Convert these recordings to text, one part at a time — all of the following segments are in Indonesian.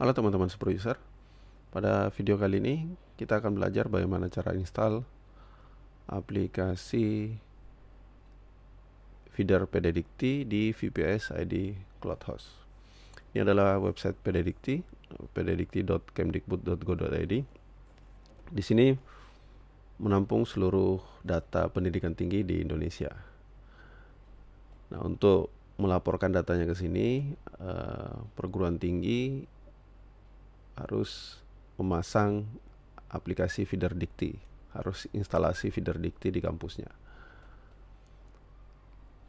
Halo teman-teman Super-User Pada video kali ini kita akan belajar bagaimana cara install aplikasi feeder Pededicti di VPS ID Cloudhost Ini adalah website Pededicti pededicti.kemdikbud.go.id Di sini menampung seluruh data pendidikan tinggi di Indonesia Nah untuk melaporkan datanya ke sini, eh, perguruan tinggi harus memasang aplikasi feeder dikti, harus instalasi feeder dikti di kampusnya.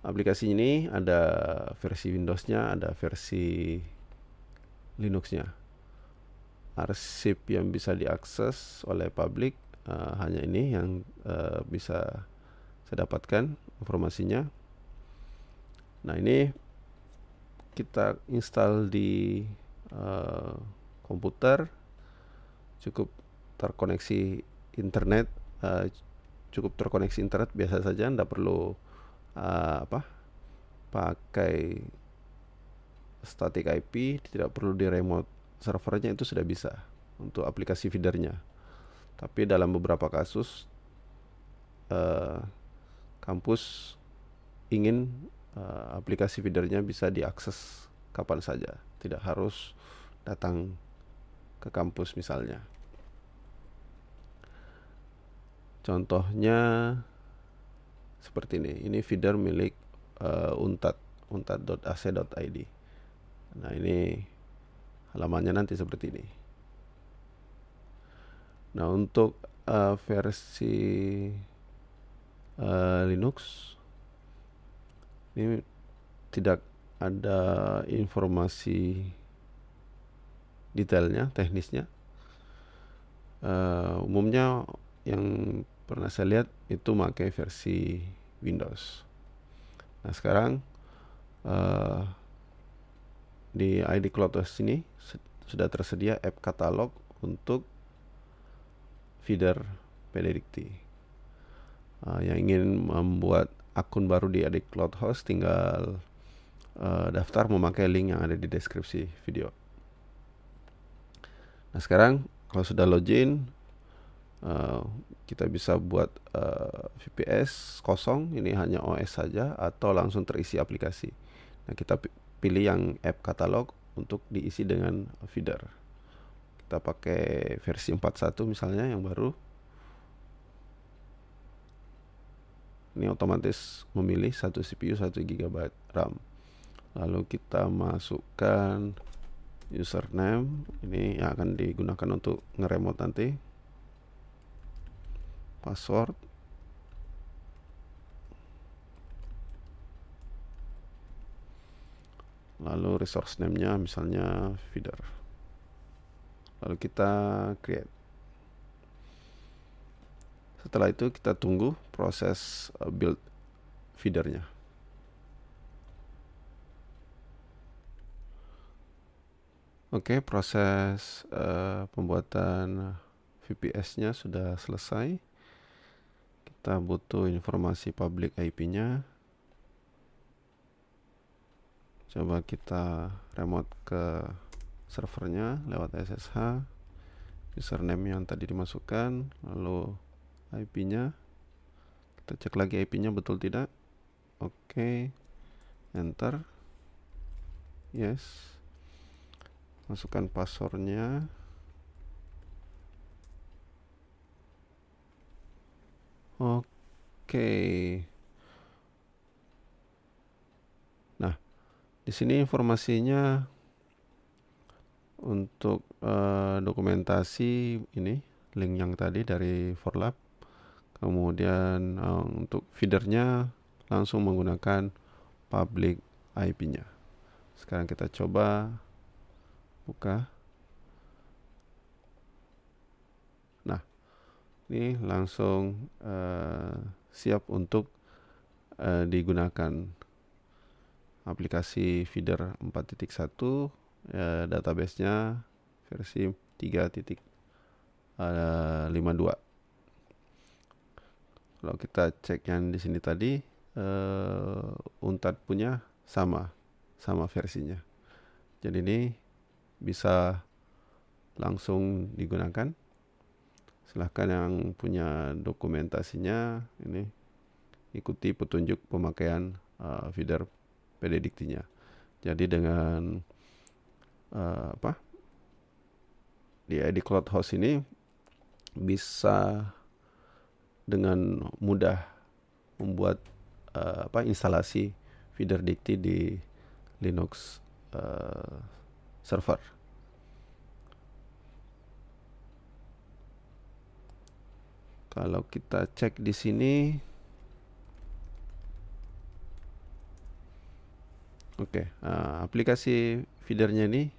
Aplikasi ini ada versi Windows-nya, ada versi Linux-nya. Arsip yang bisa diakses oleh publik uh, hanya ini yang uh, bisa saya dapatkan informasinya. Nah, ini kita install di uh, komputer cukup terkoneksi internet uh, cukup terkoneksi internet biasa saja tidak perlu uh, apa pakai static IP tidak perlu di remote servernya itu sudah bisa untuk aplikasi feedernya tapi dalam beberapa kasus uh, kampus ingin uh, aplikasi feedernya bisa diakses kapan saja tidak harus datang ke kampus misalnya. Contohnya seperti ini. Ini feeder milik uh, eh, untad untad.ac.id. Nah, ini halamannya nanti seperti ini. Nah, untuk uh, versi uh, Linux ini tidak ada informasi detailnya, teknisnya. Uh, umumnya yang pernah saya lihat itu pakai versi Windows. Nah sekarang uh, di ID CloudHost ini sudah tersedia app katalog untuk feeder Benedicti. Uh, yang ingin membuat akun baru di ID Cloud Host tinggal uh, daftar memakai link yang ada di deskripsi video. Nah sekarang kalau sudah login uh, kita bisa buat uh, eh, VPS kosong ini hanya OS saja atau langsung terisi aplikasi. Nah kita pilih yang app katalog untuk diisi dengan feeder. Kita pakai versi 41 misalnya yang baru. Ini otomatis memilih satu CPU 1 GB RAM. Lalu kita masukkan username ini yang akan digunakan untuk ngeremot nanti password lalu resource name-nya misalnya feeder lalu kita create setelah itu kita tunggu proses uh, build feedernya Oke, okay, proses uh, pembuatan VPS-nya sudah selesai. Kita butuh informasi public IP-nya. Coba kita remote ke servernya lewat SSH. Username yang tadi dimasukkan, lalu IP-nya. Kita cek lagi IP-nya betul tidak. Oke. Okay. Enter. Yes masukkan passwordnya oke nah di sini informasinya untuk uh, dokumentasi ini link yang tadi dari Forlab kemudian uh, untuk feedernya langsung menggunakan public IP-nya. Sekarang kita coba buka nah ini langsung uh, siap untuk uh, digunakan aplikasi feeder 4.1 uh, eh, databasenya versi 3.52 kalau kita cek yang di sini tadi uh, Untad punya sama sama versinya jadi ini bisa langsung digunakan. Silahkan yang punya dokumentasinya ini ikuti petunjuk pemakaian uh, feeder pedediktinya. Jadi dengan uh, apa di ID Cloud Host ini bisa dengan mudah membuat uh, apa instalasi feeder dikti di Linux uh, server. Kalau kita cek di sini Oke, okay, uh, eh, aplikasi feedernya ini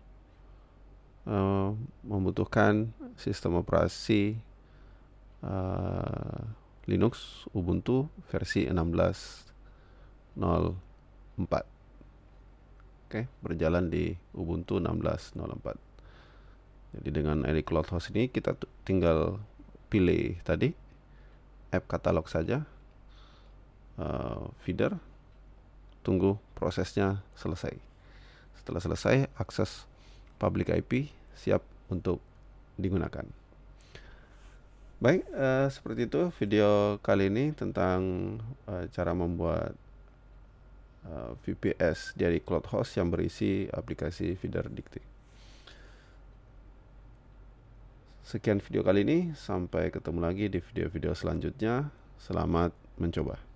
uh, membutuhkan sistem operasi uh, Linux Ubuntu versi 16.04 okay, berjalan di Ubuntu 16.04 jadi dengan Eric Cloudhost ini kita tinggal pilih tadi app katalog saja uh, feeder tunggu prosesnya selesai setelah selesai akses public IP siap untuk digunakan baik uh, seperti itu video kali ini tentang uh, cara membuat Eh, VPS dari cloud host yang berisi aplikasi feeder dikti. Sekian video kali ini, sampai ketemu lagi di video-video selanjutnya. Selamat mencoba.